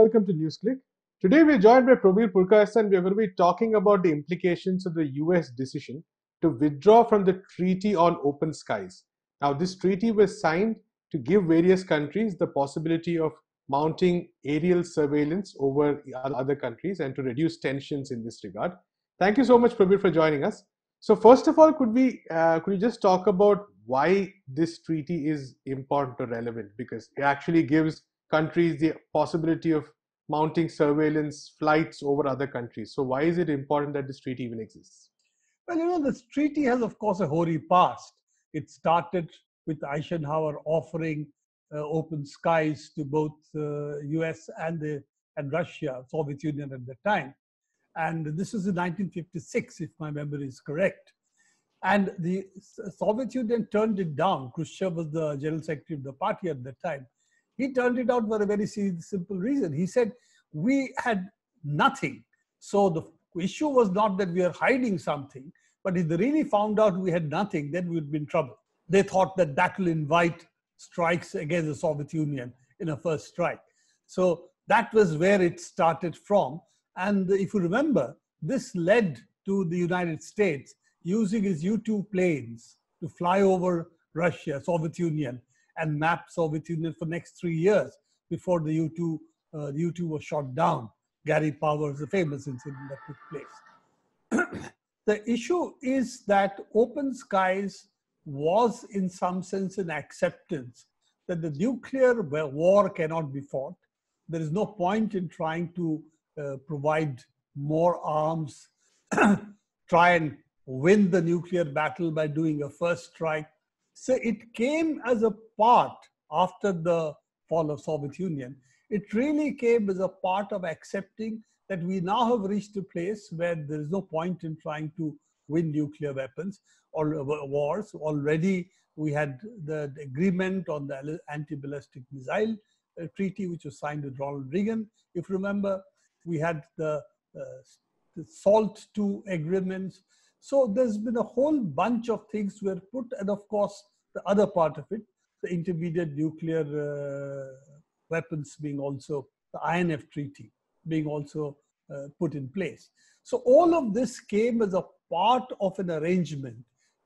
welcome to NewsClick. Today we're joined by Prabir Purkas and we're going to be talking about the implications of the US decision to withdraw from the Treaty on Open Skies. Now, this treaty was signed to give various countries the possibility of mounting aerial surveillance over other countries and to reduce tensions in this regard. Thank you so much, Prabir, for joining us. So, first of all, could we uh, could you just talk about why this treaty is important or relevant? Because it actually gives countries the possibility of mounting surveillance flights over other countries. So, why is it important that this treaty even exists? Well, you know, this treaty has, of course, a hoary past. It started with Eisenhower offering uh, open skies to both uh, US and, the, and Russia, Soviet Union at the time. And this was in 1956, if my memory is correct. And the Soviet Union turned it down. Khrushchev was the general secretary of the party at the time. He turned it out for a very simple reason. He said, we had nothing. So the issue was not that we are hiding something, but if they really found out we had nothing, then we would be in trouble. They thought that that will invite strikes against the Soviet Union in a first strike. So that was where it started from. And if you remember, this led to the United States using its U 2 planes to fly over Russia, Soviet Union, and mapped Soviet Union for next three years before the U2, uh, U2 was shot down. Gary Powers, the famous incident that took place. the issue is that open skies was in some sense an acceptance that the nuclear war cannot be fought. There is no point in trying to uh, provide more arms, try and win the nuclear battle by doing a first strike so it came as a part after the fall of Soviet Union. It really came as a part of accepting that we now have reached a place where there is no point in trying to win nuclear weapons or wars. Already we had the agreement on the anti-ballistic missile uh, treaty, which was signed with Ronald Reagan. If you remember, we had the, uh, the SALT II agreements, so there's been a whole bunch of things were put, and of course, the other part of it, the intermediate nuclear uh, weapons being also the INF treaty being also uh, put in place. So all of this came as a part of an arrangement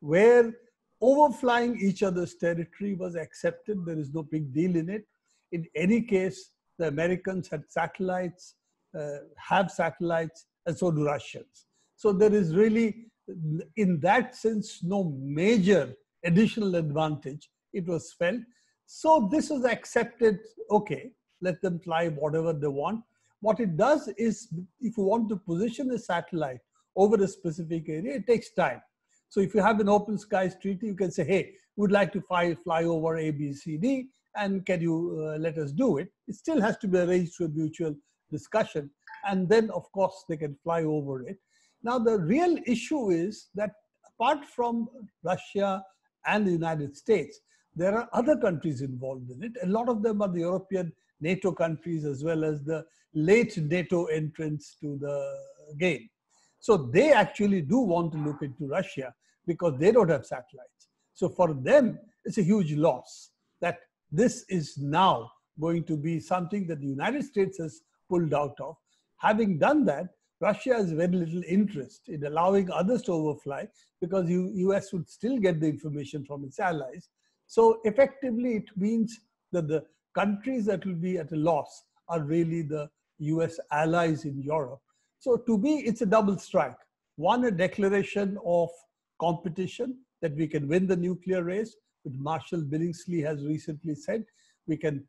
where overflying each other's territory was accepted. There is no big deal in it. In any case, the Americans had satellites, uh, have satellites, and so do Russians. So there is really in that sense, no major additional advantage, it was felt. So this was accepted, okay, let them fly whatever they want. What it does is, if you want to position a satellite over a specific area, it takes time. So if you have an open skies treaty, you can say, hey, we'd like to fly, fly over A, B, C, D, and can you uh, let us do it? It still has to be arranged through a mutual discussion. And then, of course, they can fly over it. Now, the real issue is that apart from Russia and the United States, there are other countries involved in it. A lot of them are the European NATO countries as well as the late NATO entrants to the game. So they actually do want to look into Russia because they don't have satellites. So for them, it's a huge loss that this is now going to be something that the United States has pulled out of. Having done that, Russia has very little interest in allowing others to overfly because the US would still get the information from its allies. So effectively, it means that the countries that will be at a loss are really the US allies in Europe. So to me, it's a double strike. One, a declaration of competition that we can win the nuclear race, which Marshall Billingsley has recently said. We can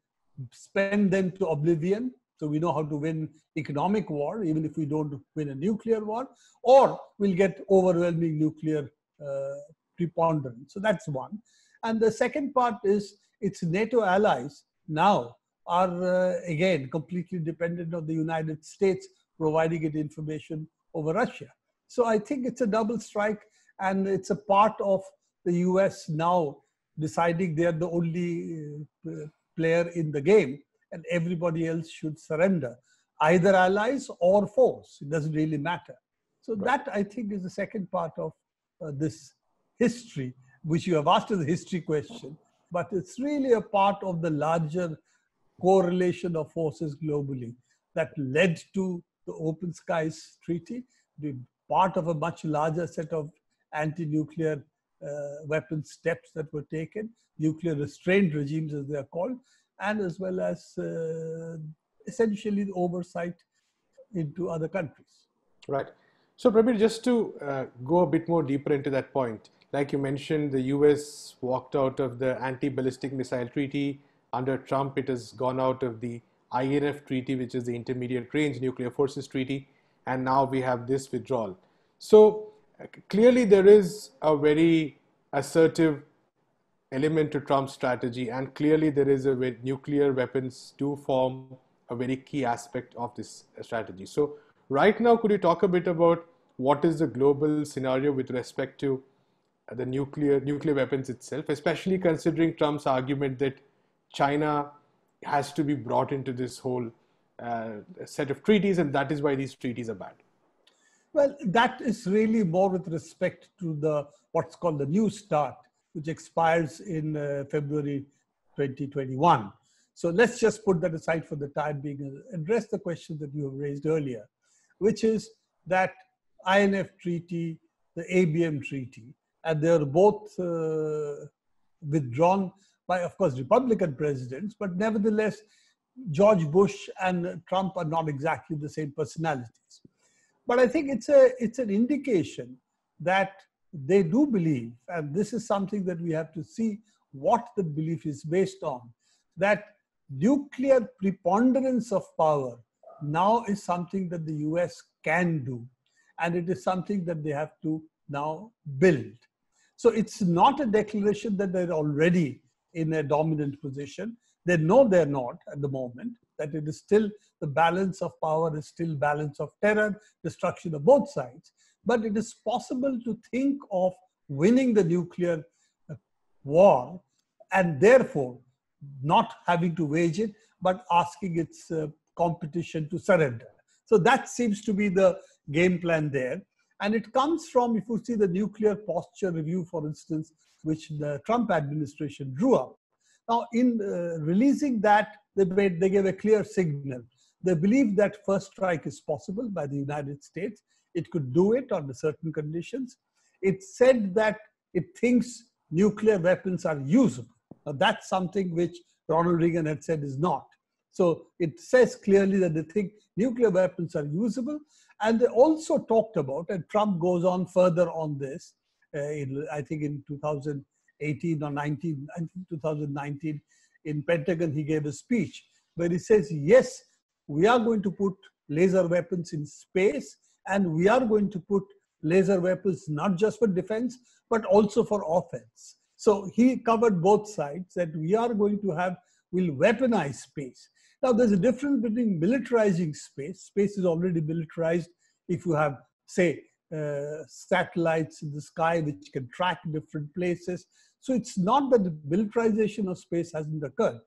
spend them to oblivion so we know how to win economic war, even if we don't win a nuclear war, or we'll get overwhelming nuclear uh, preponderance. So that's one. And the second part is its NATO allies now are uh, again completely dependent on the United States providing it information over Russia. So I think it's a double strike and it's a part of the US now deciding they're the only uh, player in the game and everybody else should surrender, either allies or force. It doesn't really matter. So right. that I think is the second part of uh, this history, which you have asked as a history question, but it's really a part of the larger correlation of forces globally that led to the Open Skies Treaty, the part of a much larger set of anti-nuclear uh, weapons steps that were taken, nuclear restraint regimes as they are called, and as well as uh, essentially the oversight into other countries. Right. So, Prabir, just to uh, go a bit more deeper into that point, like you mentioned, the US walked out of the anti ballistic missile treaty. Under Trump, it has gone out of the INF treaty, which is the Intermediate Range Nuclear Forces Treaty, and now we have this withdrawal. So, uh, clearly, there is a very assertive element to Trump's strategy. And clearly, there is a way nuclear weapons do form a very key aspect of this strategy. So, right now, could you talk a bit about what is the global scenario with respect to the nuclear nuclear weapons itself, especially considering Trump's argument that China has to be brought into this whole uh, set of treaties, and that is why these treaties are bad. Well, that is really more with respect to the what's called the New START, which expires in uh, February 2021. So let's just put that aside for the time being and address the question that you have raised earlier, which is that INF Treaty, the ABM Treaty, and they are both uh, withdrawn by, of course, Republican presidents, but nevertheless, George Bush and Trump are not exactly the same personalities. But I think it's, a, it's an indication that they do believe, and this is something that we have to see what the belief is based on, that nuclear preponderance of power now is something that the US can do. And it is something that they have to now build. So it's not a declaration that they're already in a dominant position. They know they're not at the moment, that it is still the balance of power is still balance of terror, destruction of both sides but it is possible to think of winning the nuclear uh, war and therefore not having to wage it, but asking its uh, competition to surrender. So that seems to be the game plan there. And it comes from, if you see the nuclear posture review, for instance, which the Trump administration drew up. Now, in uh, releasing that, they, made, they gave a clear signal. They believe that first strike is possible by the United States it could do it under certain conditions. It said that it thinks nuclear weapons are usable. Now, that's something which Ronald Reagan had said is not. So it says clearly that they think nuclear weapons are usable. And they also talked about, and Trump goes on further on this, uh, in, I think in 2018 or 19, I think 2019, in Pentagon, he gave a speech where he says, yes, we are going to put laser weapons in space and we are going to put laser weapons not just for defense, but also for offense. So he covered both sides that we are going to have, will weaponize space. Now, there's a difference between militarizing space. Space is already militarized if you have, say, uh, satellites in the sky which can track different places. So it's not that the militarization of space hasn't occurred.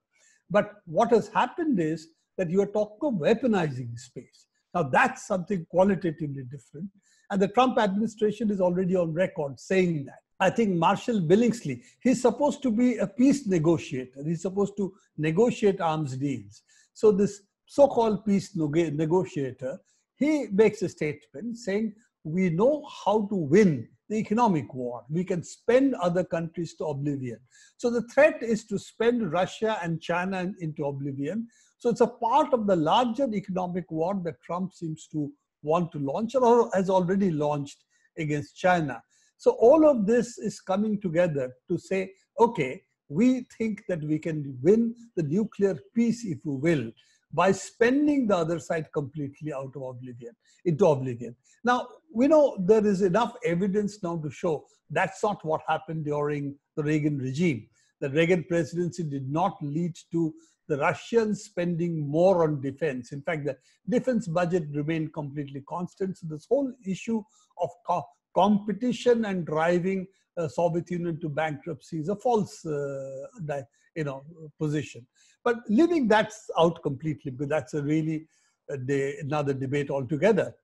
But what has happened is that you are talking of weaponizing space. Now, that's something qualitatively different. And the Trump administration is already on record saying that. I think Marshall Billingsley, he's supposed to be a peace negotiator. He's supposed to negotiate arms deals. So, this so called peace negotiator, he makes a statement saying, We know how to win the economic war. We can spend other countries to oblivion. So, the threat is to spend Russia and China into oblivion so it's a part of the larger economic war that Trump seems to want to launch or has already launched against China. So all of this is coming together to say, okay, we think that we can win the nuclear peace, if you will, by spending the other side completely out of oblivion, into oblivion. Now, we know there is enough evidence now to show that's not what happened during the Reagan regime. The Reagan presidency did not lead to the Russians spending more on defense. In fact, the defense budget remained completely constant. So this whole issue of co competition and driving uh, Soviet Union to bankruptcy is a false, uh, you know, position. But leaving that out completely because that's a really uh, another debate altogether.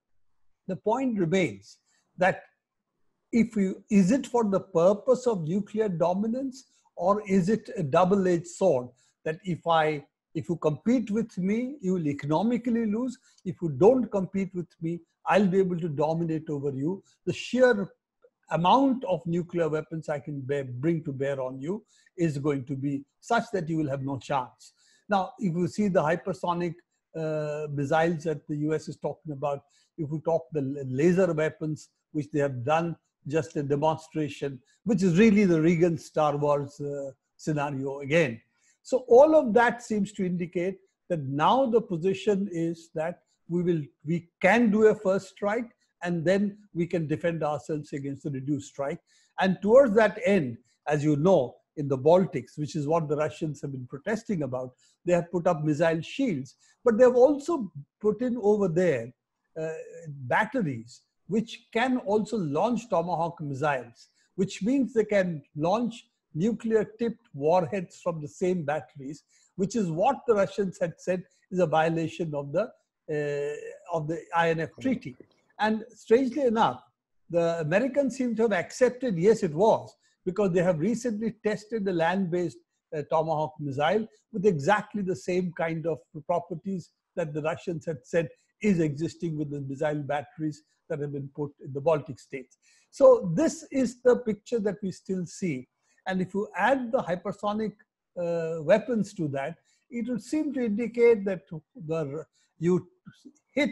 The point remains that if you is it for the purpose of nuclear dominance or is it a double-edged sword that if I if you compete with me, you will economically lose. If you don't compete with me, I'll be able to dominate over you. The sheer amount of nuclear weapons I can bear, bring to bear on you is going to be such that you will have no chance. Now, if you see the hypersonic uh, missiles that the US is talking about, if you talk the laser weapons, which they have done just a demonstration, which is really the Reagan Star Wars uh, scenario again so all of that seems to indicate that now the position is that we will we can do a first strike and then we can defend ourselves against the reduced strike. And towards that end, as you know, in the Baltics, which is what the Russians have been protesting about, they have put up missile shields, but they have also put in over there uh, batteries which can also launch Tomahawk missiles, which means they can launch nuclear tipped warheads from the same batteries, which is what the Russians had said is a violation of the, uh, of the INF treaty. And strangely enough, the Americans seem to have accepted, yes, it was, because they have recently tested the land based uh, Tomahawk missile with exactly the same kind of properties that the Russians had said is existing with the missile batteries that have been put in the Baltic states. So, this is the picture that we still see and if you add the hypersonic uh, weapons to that, it would seem to indicate that the, you hit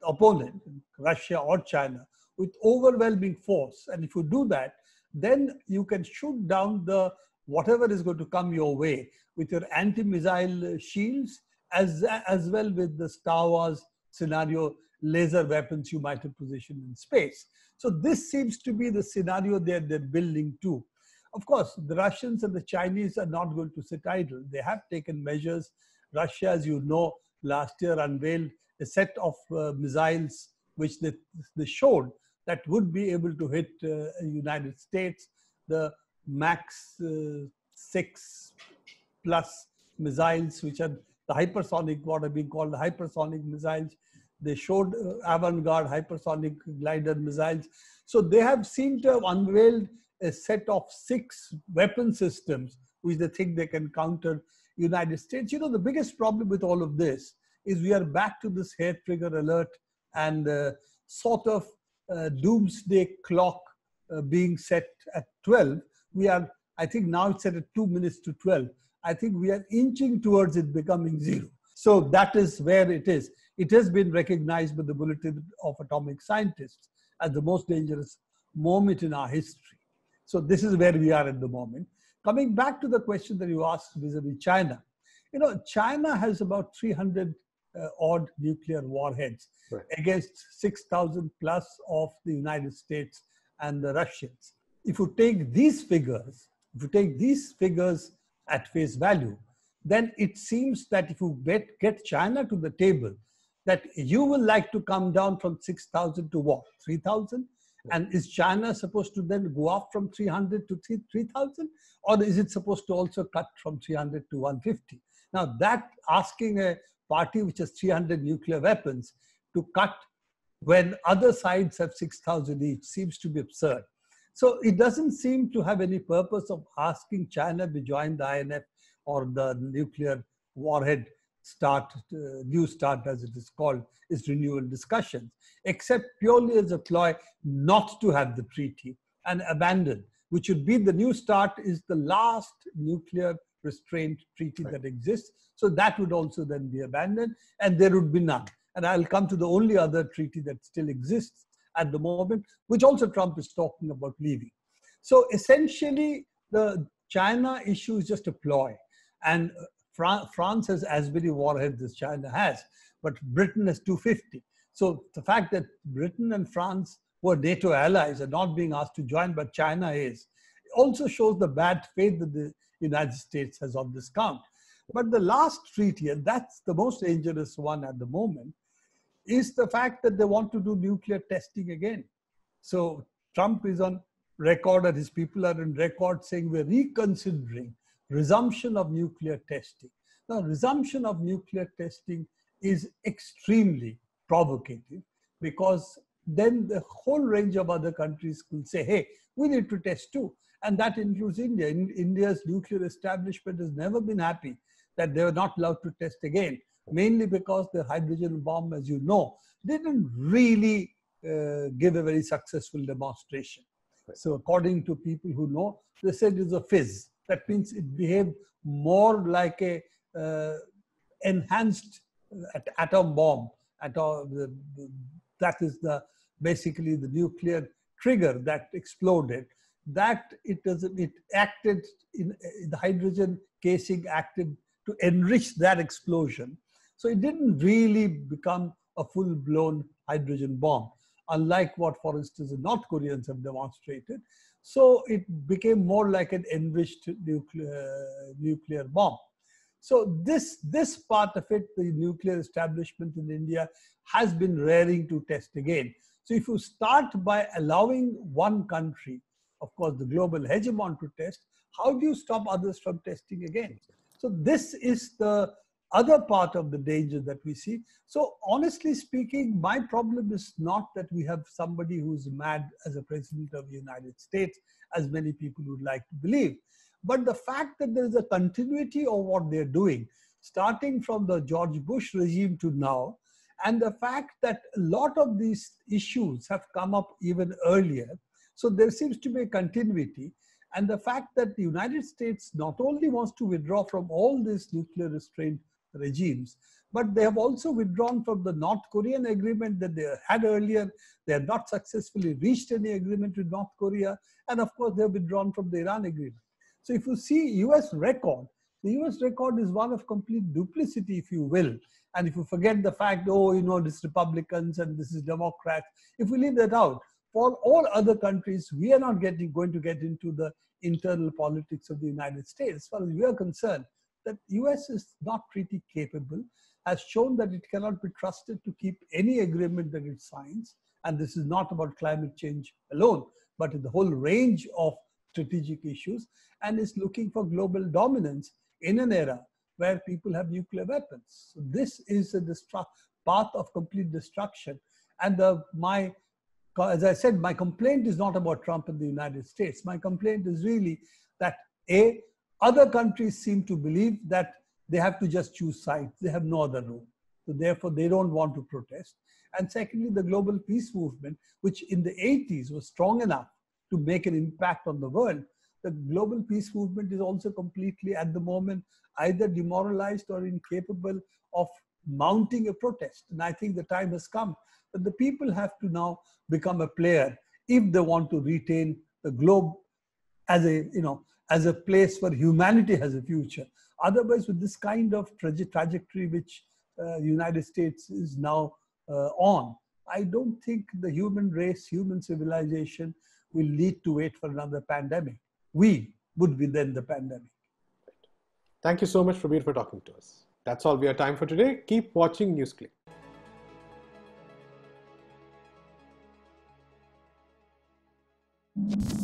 the opponent, Russia or China, with overwhelming force. And if you do that, then you can shoot down the whatever is going to come your way with your anti-missile shields as, as well with the Star Wars scenario laser weapons you might have positioned in space. So this seems to be the scenario that they're building to of course, the Russians and the Chinese are not going to sit idle. They have taken measures. Russia, as you know, last year unveiled a set of uh, missiles which they, they showed that would be able to hit uh, United States. The Max uh, 6 plus missiles, which are the hypersonic, what are being called the hypersonic missiles. They showed uh, avant-garde hypersonic glider missiles. So they have seemed to have unveiled a set of six weapon systems, which they think they can counter United States. You know, the biggest problem with all of this is we are back to this hair trigger alert and uh, sort of uh, doomsday clock uh, being set at 12. We are, I think now it's set at two minutes to 12. I think we are inching towards it becoming zero. So that is where it is. It has been recognized by the Bulletin of Atomic Scientists as the most dangerous moment in our history. So this is where we are at the moment. Coming back to the question that you asked vis-a-vis China, you know, China has about 300 uh, odd nuclear warheads right. against 6,000 plus of the United States and the Russians. If you take these figures, if you take these figures at face value, then it seems that if you get, get China to the table, that you will like to come down from 6,000 to what, 3,000? And is China supposed to then go up from 300 to 3,000? Or is it supposed to also cut from 300 to 150? Now, that asking a party which has 300 nuclear weapons to cut when other sides have 6,000 each seems to be absurd. So it doesn't seem to have any purpose of asking China to join the INF or the nuclear warhead start, uh, new start as it is called, is renewal discussions, except purely as a ploy not to have the treaty and abandon, which would be the new start is the last nuclear restraint treaty right. that exists. So that would also then be abandoned and there would be none. And I'll come to the only other treaty that still exists at the moment, which also Trump is talking about leaving. So essentially, the China issue is just a ploy. And France has as many warheads as China has, but Britain has 250. So the fact that Britain and France were NATO allies and not being asked to join, but China is, also shows the bad faith that the United States has on this count. But the last treaty, and that's the most dangerous one at the moment, is the fact that they want to do nuclear testing again. So Trump is on record and his people are on record saying we're reconsidering resumption of nuclear testing. Now, resumption of nuclear testing is extremely provocative because then the whole range of other countries could say, hey, we need to test too. And that includes India. In, India's nuclear establishment has never been happy that they were not allowed to test again, mainly because the hydrogen bomb, as you know, didn't really uh, give a very successful demonstration. Right. So, according to people who know, they said it's a fizz. That means it behaved more like a uh, enhanced uh, atom bomb. that is the basically the nuclear trigger that exploded. That it does it acted in, in the hydrogen casing acted to enrich that explosion. So it didn't really become a full-blown hydrogen bomb, unlike what, for instance, the North Koreans have demonstrated. So it became more like an enriched nuclear, nuclear bomb. So this, this part of it, the nuclear establishment in India has been raring to test again. So if you start by allowing one country, of course the global hegemon to test, how do you stop others from testing again? So this is the other part of the danger that we see. So, honestly speaking, my problem is not that we have somebody who's mad as a president of the United States, as many people would like to believe, but the fact that there is a continuity of what they're doing, starting from the George Bush regime to now, and the fact that a lot of these issues have come up even earlier. So, there seems to be a continuity and the fact that the United States not only wants to withdraw from all these nuclear restraint regimes. But they have also withdrawn from the North Korean agreement that they had earlier. They have not successfully reached any agreement with North Korea. And of course, they have withdrawn from the Iran agreement. So if you see US record, the US record is one of complete duplicity, if you will. And if you forget the fact, oh, you know, this Republicans and this is Democrats, if we leave that out, for all other countries, we are not getting, going to get into the internal politics of the United States. As far as we are concerned, that US is not treaty capable, has shown that it cannot be trusted to keep any agreement that it signs. And this is not about climate change alone, but in the whole range of strategic issues, and is looking for global dominance in an era where people have nuclear weapons. So this is a path of complete destruction. And the, my, as I said, my complaint is not about Trump and the United States. My complaint is really that A, other countries seem to believe that they have to just choose sides. They have no other room. So therefore, they don't want to protest. And secondly, the global peace movement, which in the 80s was strong enough to make an impact on the world, the global peace movement is also completely at the moment either demoralized or incapable of mounting a protest. And I think the time has come that the people have to now become a player if they want to retain the globe as a, you know, as a place where humanity has a future. Otherwise, with this kind of traje- trajectory which uh, United States is now uh, on, I don't think the human race, human civilization will need to wait for another pandemic. We would be then the pandemic. Thank you so much, Prabir, for talking to us. That's all we have time for today. Keep watching NewsClick. you